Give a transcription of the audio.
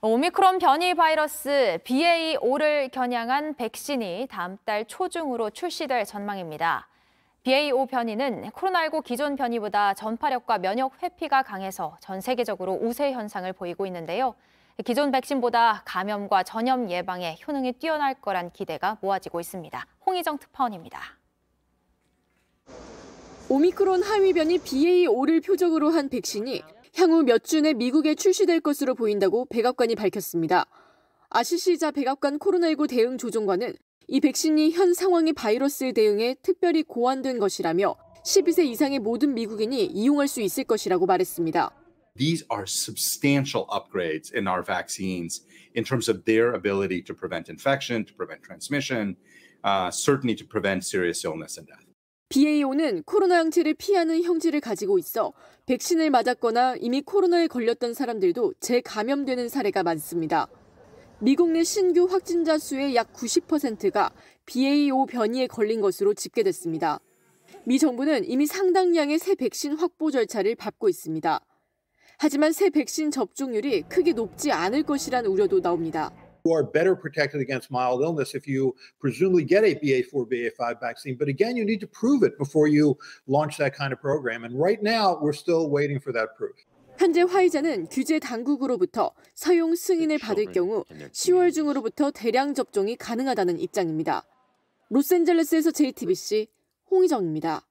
오미크론 변이 바이러스 BA.5를 겨냥한 백신이 다음 달 초중으로 출시될 전망입니다. BA.5 변이는 코로나19 기존 변이보다 전파력과 면역 회피가 강해서 전 세계적으로 우세 현상을 보이고 있는데요. 기존 백신보다 감염과 전염 예방에 효능이 뛰어날 거란 기대가 모아지고 있습니다. 홍희정 특파원입니다. 오미크론 하위 변이 BA.5를 표적으로 한 백신이 향후 몇 주 내 미국에 출시될 것으로 보인다고 백악관이 밝혔습니다. 아시시자 백악관 코로나19 대응 조정관은 이 백신이 현 상황의 바이러스 대응에 특별히 고안된 것이라며 12세 이상의 모든 미국인이 이용할 수 있을 것이라고 말했습니다. These are substantial upgrades in our vaccines in terms of their ability to prevent infection, to prevent transmission, uh, certainly to prevent serious illness and death. BA.5는 코로나 항체를 피하는 형질을 가지고 있어 백신을 맞았거나 이미 코로나에 걸렸던 사람들도 재감염되는 사례가 많습니다. 미국 내 신규 확진자 수의 약 90%가 BA.5 변이에 걸린 것으로 집계됐습니다. 미 정부는 이미 상당량의 새 백신 확보 절차를 밟고 있습니다. 하지만 새 백신 접종률이 크게 높지 않을 것이란 우려도 나옵니다. you are better protected against mild illness if you presumably get a BA4, BA5 vaccine. But again, you need to prove it before you launch that kind of program. And right now, we're still waiting for that proof. 현재 화이자는 규제 당국으로부터 사용 승인을 받을 경우 10월 중으로부터 대량 접종이 가능하다는 입장입니다. 로스앤젤레스에서 JTBC 홍희정입니다.